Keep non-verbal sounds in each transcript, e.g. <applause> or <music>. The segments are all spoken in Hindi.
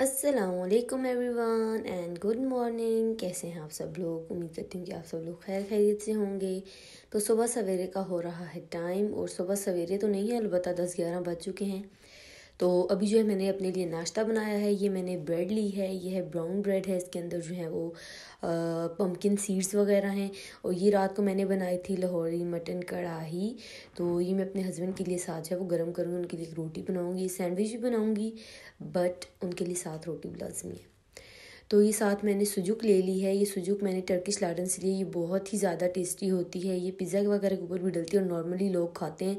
असलकम everyone and good morning कैसे हैं आप सब लोग उम्मीद करती हूँ कि आप सब लोग खैर खैरियत से होंगे तो सुबह सवेरे का हो रहा है टाइम और सुबह सवेरे तो नहीं है अलबत्त दस ग्यारह बज चुके हैं तो अभी जो है मैंने अपने लिए नाश्ता बनाया है ये मैंने ब्रेड ली है ये है ब्राउन ब्रेड है इसके अंदर जो है वो पम्पकिन सीड्स वगैरह हैं और ये रात को मैंने बनाई थी लाहौरी मटन कढ़ाही तो ये मैं अपने हस्बैंड के लिए साथ है वो गर्म करूँगी उनके लिए रोटी बनाऊँगी सैंडविच भी बनाऊँगी बट उनके लिए साथ रोटी भी लाजमी है तो ये साथ मैंने सुजुक ले ली है ये सुजुक मैंने टर्किश लाडन से ली ये बहुत ही ज़्यादा टेस्टी होती है ये पिज़्ज़ा वगैरह के ऊपर भी डलती है और नॉर्मली लोग खाते हैं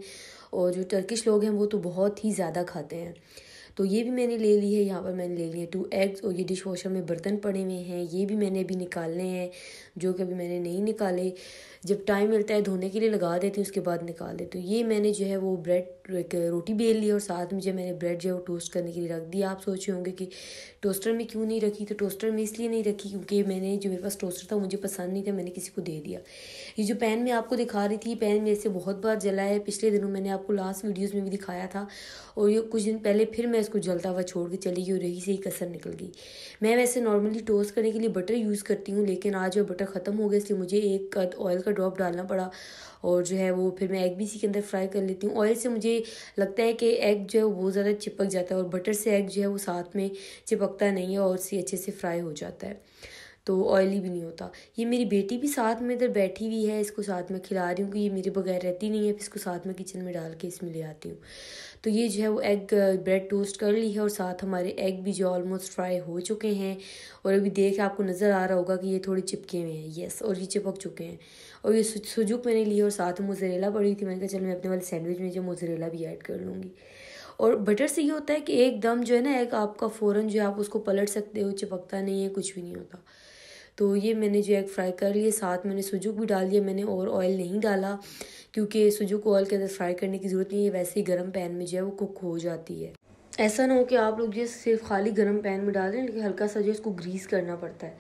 और जो टर्किश लोग हैं वो तो बहुत ही ज़्यादा खाते हैं तो ये भी मैंने ले ली है यहाँ पर मैंने ले लिया टू एग्स और ये डिश वॉशर में बर्तन पड़े हुए हैं ये भी मैंने अभी निकालने हैं जो कि अभी मैंने नहीं निकाले जब टाइम मिलता है धोने के लिए लगा देती हूँ उसके बाद निकाल देती हूँ ये मैंने जो है वो ब्रेड एक रोटी बेल ली और साथ में जो मैंने ब्रेड जो है वो टोस्ट करने के लिए रख दिया आप सोच रहे होंगे कि टोस्टर में क्यों नहीं रखी तो टोस्टर में इसलिए नहीं रखी क्योंकि मैंने जो मेरे पास टोस्टर था मुझे पसंद नहीं था मैंने किसी को दे दिया ये जो पैन मैं आपको दिखा रही थी पैन मेरे से बहुत बार जला है पिछले दिनों मैंने आपको लास्ट वीडियोज़ में भी दिखाया था और ये कुछ दिन पहले फिर मैं इसको जलता हुआ छोड़ के चली गई और यही से ही कसर निकल गई मैं वैसे नॉर्मली टोस्ट करने के लिए बटर यूज़ करती हूँ लेकिन आज वो बटर ख़त्म हो गया इसलिए मुझे एक ऑयल का ड्रॉप डालना पड़ा और जो है वो फिर मैं एग भी इसी के अंदर फ्राई कर लेती हूँ ऑयल से मुझे लगता है कि एग जो है वो बहुत ज़्यादा चिपक जाता है और बटर से एग जो है वो साथ में चिपकता नहीं है और उसे अच्छे से फ्राई हो जाता है तो ऑयली भी नहीं होता ये मेरी बेटी भी साथ में इधर बैठी हुई है इसको साथ में खिला रही हूँ कि ये मेरे बगैर रहती नहीं है फिर इसको साथ में किचन में डाल के इसमें ले आती हूँ तो ये जो है वो एग ब्रेड टोस्ट कर ली है और साथ हमारे एग भी जो ऑलमोस्ट फ्राई हो चुके हैं और अभी देख आपको नज़र आ रहा होगा कि ये थोड़े चिपके हुए हैं येस और ये चिपक चुके हैं और ये सुजुक मैंने ली और साथ में मोजरेला पड़ी थी मैंने कहा चल मैं अपने वाले सैंडविच में जो मोजरेला भी ऐड कर लूँगी और बटर से ये होता है कि एकदम जो है ना एक आपका फ़ौरन जो है आप उसको पलट सकते हो चिपकता नहीं है कुछ भी नहीं होता तो ये मैंने जो एग फ्राई कर लिए साथ मैंने सुजुक भी डाल दिया मैंने और ऑयल नहीं डाला क्योंकि सुजू को ऑयल के अंदर फ्राई करने की ज़रूरत नहीं है वैसे ही गर्म पैन में जो है वो कुक हो जाती है ऐसा ना हो कि आप लोग ये सिर्फ खाली गर्म पैन में डाल दें लेकिन हल्का सा जो इसको ग्रीस करना पड़ता है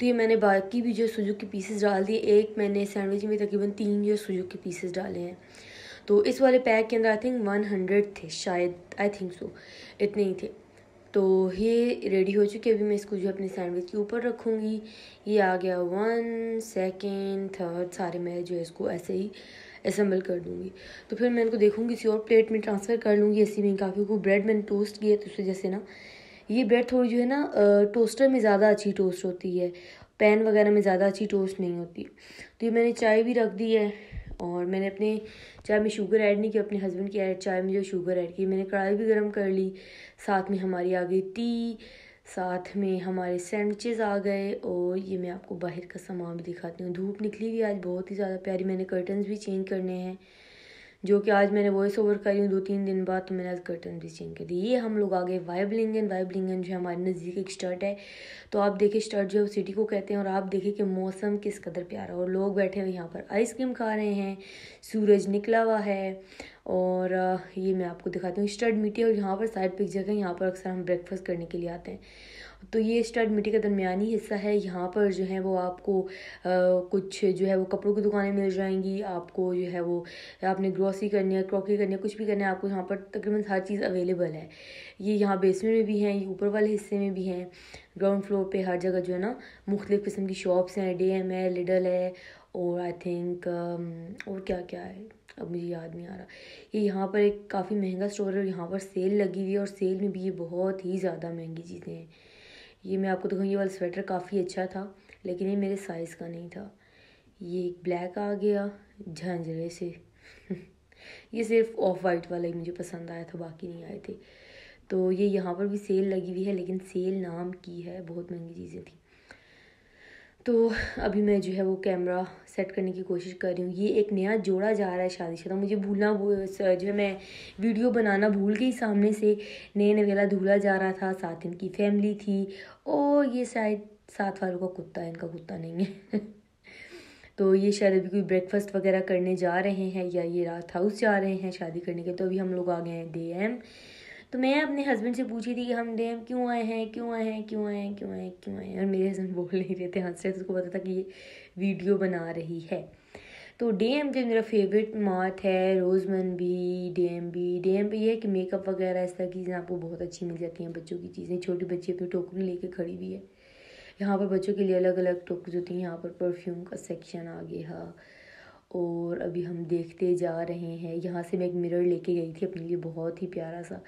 तो ये मैंने बाकी भी जो सुजुक के पीसेस डाल दिए एक मैंने सैंडविच में तकरीबन तीन जो सुजुक के पीसेस डाले हैं तो इस वाले पैक के अंदर आई थिंक वन हंड्रेड थे शायद आई थिंक सो इतने ही थे तो ये रेडी हो चुकी अभी मैं इसको जो अपने सैंडविच के ऊपर रखूँगी ये आ गया वन सेकेंड थर्ड सारे मैं जो है इसको ऐसे ही असम्बल कर दूँगी तो फिर मैं इनको देखूँगी किसी और प्लेट में ट्रांसफ़र कर लूँगी ऐसी में काफ़ी को ब्रेड मैंने टोस्ट किया तो उस वजह से ना ये ब्रेड थोड़ी जो है ना टोस्टर में ज़्यादा अच्छी टोस्ट होती है पैन वगैरह में ज़्यादा अच्छी टोस्ट नहीं होती तो ये मैंने चाय भी रख दी है और मैंने अपने चाय में शुगर ऐड नहीं किया अपने हस्बैंड की ऐड चाय में जो शुगर ऐड की मैंने कढ़ाई भी गर्म कर ली साथ में हमारी आ गई टी साथ में हमारे सैंडविचेस आ गए और ये मैं आपको बाहर का सामान भी दिखाती हूँ धूप निकली हुई आज बहुत ही ज़्यादा प्यारी मैंने कर्टन्स भी चेंज करने हैं जो कि आज मैंने वॉइस ओवर करी हूँ दो तीन दिन बाद तो मैंने आज कर्टन भी चेंज कर दी ये हम लोग आगे वाइबलिंगन वाइब लिंगन वाइब लिंगन जो हमारे नज़दीक एक स्टर्ट है तो आप देखिए स्टर्ट जो है सिटी को कहते हैं और आप देखें कि मौसम किस कदर प्यारा है और लोग बैठे हुए यहाँ पर आइसक्रीम खा रहे हैं सूरज निकला हुआ है और ये मैं आपको दिखाती हूँ स्टर्ट मीटिंग और यहाँ पर साइड पर एक जगह यहाँ पर अक्सर हम ब्रेकफास्ट करने के लिए आते हैं तो ये स्टड मिट्टी का दरमियानी हिस्सा है यहाँ पर जो है वो आपको आ, कुछ जो है वो कपड़ों की दुकानें मिल जाएंगी आपको जो है वो आपने ग्रॉसरी करनी है क्रॉकरी करनी है कुछ भी करना है आपको यहाँ पर तकरीबन हर चीज़ अवेलेबल है ये यहाँ बेसमेंट में भी हैं ये ऊपर वाले हिस्से में भी हैं ग्राउंड फ्लोर पर हर जगह जो है ना मुख्तलिफ़ किस्म की शॉप्स हैं डी एम है लिडल है और आई थिंक और क्या क्या है अब मुझे याद नहीं आ रहा ये यहाँ पर एक काफ़ी महंगा स्टोर है और यहाँ पर सेल लगी हुई है और सेल में भी ये बहुत ही ज़्यादा महंगी चीज़ें हैं ये मैं आपको दिखाऊँ ये वाला स्वेटर काफ़ी अच्छा था लेकिन ये मेरे साइज़ का नहीं था ये एक ब्लैक आ गया झांझरे से <laughs> ये सिर्फ ऑफ वाइट वाला ही मुझे पसंद आया था बाकी नहीं आए थे तो ये यहाँ पर भी सेल लगी हुई है लेकिन सेल नाम की है बहुत महंगी चीज़ें थी तो अभी मैं जो है वो कैमरा सेट करने की कोशिश कर रही हूँ ये एक नया जोड़ा जा रहा है शादी शादा मुझे भूलना जो है मैं वीडियो बनाना भूल गई सामने से नए नवेला धूला जा रहा था साथ इनकी फैमिली थी और ये शायद साथ वालों का कुत्ता है इनका कुत्ता नहीं है <laughs> तो ये शायद अभी कोई ब्रेकफास्ट वगैरह करने जा रहे हैं या ये रात हाउस जा रहे हैं शादी करने के तो अभी हम लोग आ गए हैं डे एम तो मैं अपने हस्बैंड से पूछी थी कि हम डैम क्यों आए हैं क्यों आए हैं क्यों आए हैं क्यों आए हैं क्यों आए हैं और मेरे हस्बैंड बोल नहीं रहे थे हंस रहे थे उसको पता था कि ये वीडियो बना रही है तो डैम एम मेरा फेवरेट मार्ट है रोजमन भी डैम एम भी डैम एम पे ये है कि मेकअप वगैरह इस तरह की चीज़ें आपको बहुत अच्छी मिल जाती हैं बच्चों की चीज़ें छोटी बच्ची अपनी टोकरी लेके खड़ी हुई है यहाँ पर बच्चों के लिए अलग अलग टोकरी होती हैं यहाँ पर परफ्यूम का सेक्शन आ गया और अभी हम देखते जा रहे हैं यहाँ से मैं एक मिरर लेके गई थी अपने लिए बहुत ही प्यारा सा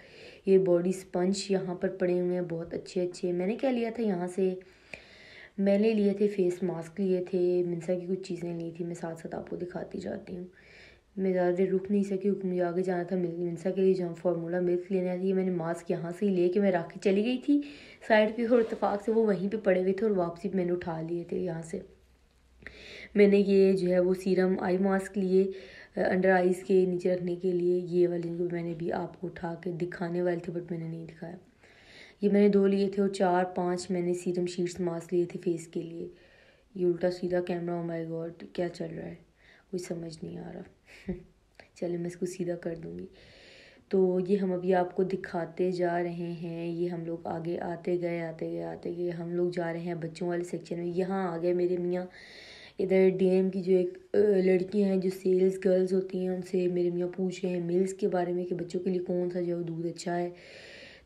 ये बॉडी स्पंज यहाँ पर पड़े हुए हैं बहुत अच्छे अच्छे मैंने क्या लिया था यहाँ से मैंने लिए थे फेस मास्क लिए थे मिनसा की कुछ चीज़ें ली थी मैं साथ साथ आपको दिखाती जाती हूँ मैं ज़्यादा देर रुक नहीं सकी मुझे आगे जाना था मिनसा के लिए जहाँ फार्मूला मिल्क लेना थी मैंने मास्क यहाँ से ही ले कर मैं रख के चली गई थी साइड पर और इतफाक़ से वो वहीं पर पड़े हुए थे और वापसी मैंने उठा लिए थे यहाँ से मैंने ये जो है वो सीरम आई मास्क लिए अंडर आइज़ के नीचे रखने के लिए ये वाले इनको मैंने भी आपको उठा के दिखाने वाले थे बट मैंने नहीं दिखाया ये मैंने दो लिए थे और चार पाँच मैंने सीरम शीट्स मास्क लिए थे फेस के लिए ये उल्टा सीधा कैमरा माय गॉड क्या चल रहा है कुछ समझ नहीं आ रहा <laughs> चले मैं इसको सीधा कर दूँगी तो ये हम अभी आपको दिखाते जा रहे हैं ये हम लोग आगे आते गए आते गए आते गए हम लोग जा रहे हैं बच्चों वाले सेक्शन में यहाँ आ गए मेरे मियाँ इधर डीएम की जो एक लड़की हैं जो सेल्स गर्ल्स होती हैं उनसे मेरे मियाँ पूछ रहे हैं मिल्स के बारे में कि बच्चों के लिए कौन सा जो है दूध अच्छा है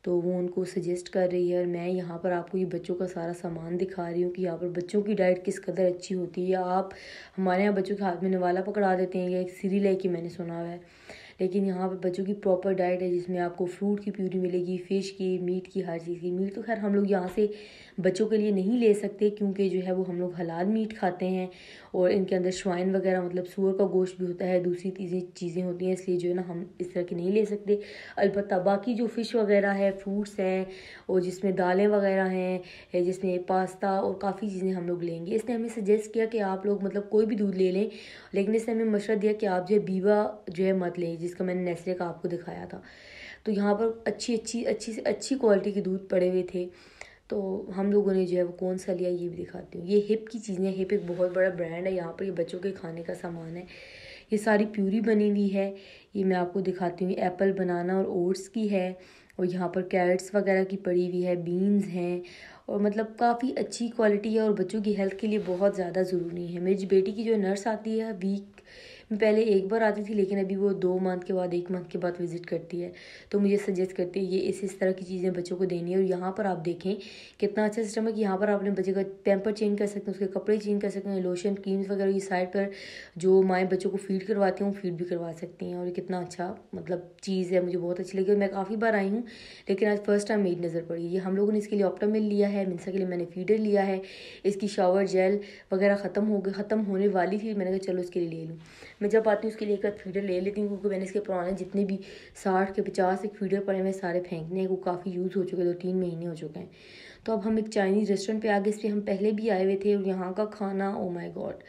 तो वो उनको सजेस्ट कर रही है और मैं यहाँ पर आपको ये बच्चों का सारा सामान दिखा रही हूँ कि यहाँ पर बच्चों की डाइट किस कदर अच्छी होती है आप हमारे यहाँ बच्चों के हाथ में नवाला पकड़ा देते हैं या एक सीरी लेके मैंने सुना हुआ है लेकिन यहाँ पर बच्चों की प्रॉपर डाइट है जिसमें आपको फ्रूट की प्यूरी मिलेगी फ़िश की मीट की हर चीज़ की मीट तो खैर हम लोग यहाँ से बच्चों के लिए नहीं ले सकते क्योंकि जो है वो हम लोग हलाल मीट खाते हैं और इनके अंदर श्वाइन वगैरह मतलब सूअर का गोश्त भी होता है दूसरी चीज़ें चीज़ें होती हैं इसलिए जो है ना हम इस तरह की नहीं ले सकते अलबत् बाकी जो फ़िश वगैरह है फ्रूट्स हैं और जिसमें दालें वगैरह हैं जिसमें पास्ता और काफ़ी चीज़ें हम लोग लेंगे इसने हमें सजेस्ट किया कि आप लोग मतलब कोई भी दूध ले लें लेकिन इसने हमें मशवरा दिया कि आप जो है बीवा जो है मत लें जिसका मैंने नेस्ले का आपको दिखाया था तो यहाँ पर अच्छी अच्छी अच्छी से अच्छी क्वालिटी के दूध पड़े हुए थे तो हम लोगों ने जो है वो कौन सा लिया ये भी दिखाती हूँ ये हिप की चीज़ें हिप एक बहुत बड़ा ब्रांड है यहाँ पर ये बच्चों के खाने का सामान है ये सारी प्यूरी बनी हुई है ये मैं आपको दिखाती हूँ एप्पल बनाना और ओट्स की है और यहाँ पर कैरेट्स वगैरह की पड़ी हुई है बीन्स हैं और मतलब काफ़ी अच्छी क्वालिटी है और बच्चों की हेल्थ के लिए बहुत ज़्यादा ज़रूरी है मेरी बेटी की जो नर्स आती है वीक मैं पहले एक बार आती थी लेकिन अभी वो दो मंथ के बाद एक मंथ के बाद विज़िट करती है तो मुझे सजेस्ट करती है ये इस इस तरह की चीज़ें बच्चों को देनी है और यहाँ पर आप देखें कितना अच्छा सिस्टम है कि यहाँ पर आप अपने बच्चे का पैम्पर चेंज कर सकते हैं उसके कपड़े चेंज कर सकते हैं लोशन क्रीम्स वगैरह की साइड पर जो माएँ बच्चों को फीड करवाती हूँ फीड भी करवा सकती हैं और कितना अच्छा मतलब चीज़ है मुझे बहुत अच्छी लगी और मैं काफ़ी बार आई हूँ लेकिन आज फर्स्ट टाइम मेरी नज़र पड़ी ये हम लोगों ने इसके लिए ऑप्टा मिल लिया है मिनसा के लिए मैंने फीडर लिया है इसकी शावर जेल वगैरह ख़त्म हो गई ख़त्म होने वाली थी मैंने कहा चलो इसके लिए ले लूँ मैं जब आती हूँ उसके लिए एक फीडर ले लेती हूँ क्योंकि मैंने इसके पुराने जितने भी साठ के पचास एक फीडर पड़े हुए सारे फेंकने हैं वो काफ़ी यूज़ हो चुके दो तीन महीने हो चुके हैं तो अब हम एक चाइनीज़ रेस्टोरेंट पर आ गए इस पर हम पहले भी आए हुए थे और यहाँ का खाना ओ माई गॉड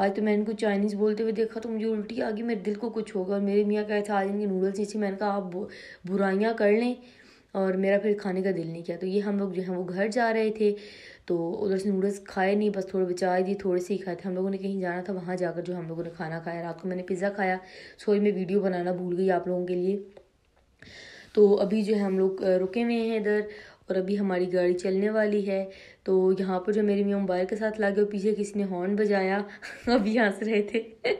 आज तो मैंने कुछ चाइनीज़ बोलते हुए देखा तो मुझे उल्टी आ गई मेरे दिल को कुछ होगा और मेरे मियाँ कहते थे आज इनके नूडल्स जैसे मैंने कहा आप बुराइयाँ कर लें और मेरा फिर खाने का दिल नहीं किया तो ये हम लोग जो है वो घर जा रहे थे तो उधर से नूडल्स खाए नहीं बस थोड़े बचाए दिए थोड़े से ही खाए थे हम लोगों ने कहीं जाना था वहाँ जाकर जो हम लोगों ने खाना खाया रात को मैंने पिज़्ज़ा खाया सोई में वीडियो बनाना भूल गई आप लोगों के लिए तो अभी जो है हम लोग रुके हुए हैं इधर और अभी हमारी गाड़ी चलने वाली है तो यहाँ पर जो मेरी मियाँ मोबाइल के साथ लागे और पीछे किसी ने हॉर्न बजाया <laughs> अब यहाँ से रहे थे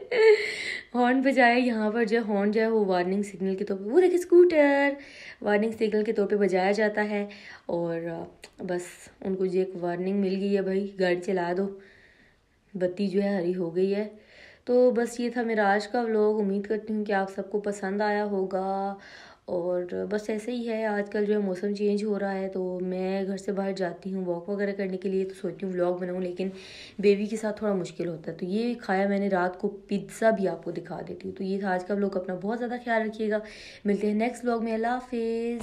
हॉर्न बजाया यहाँ पर जो हॉर्न जो है वो वार्निंग सिग्नल के तौर पर वो देखे स्कूटर वार्निंग सिग्नल के तौर पे बजाया जाता है और बस उनको जो एक वार्निंग मिल गई है भाई गाड़ी चला दो बत्ती जो है हरी हो गई है तो बस ये था मेरा आज का व्लॉग उम्मीद करती हूँ कि आप सबको पसंद आया होगा और बस ऐसे ही है आजकल जो है मौसम चेंज हो रहा है तो मैं घर से बाहर जाती हूँ वॉक वगैरह करने के लिए तो सोचती हूँ व्लॉग बनाऊँ लेकिन बेबी के साथ थोड़ा मुश्किल होता है तो ये खाया मैंने रात को पिज्ज़ा भी आपको दिखा देती हूँ तो ये था आज का व्लॉग अपना बहुत ज़्यादा ख्याल रखिएगा मिलते हैं नेक्स्ट व्लॉग में अल्लाह हाफिज़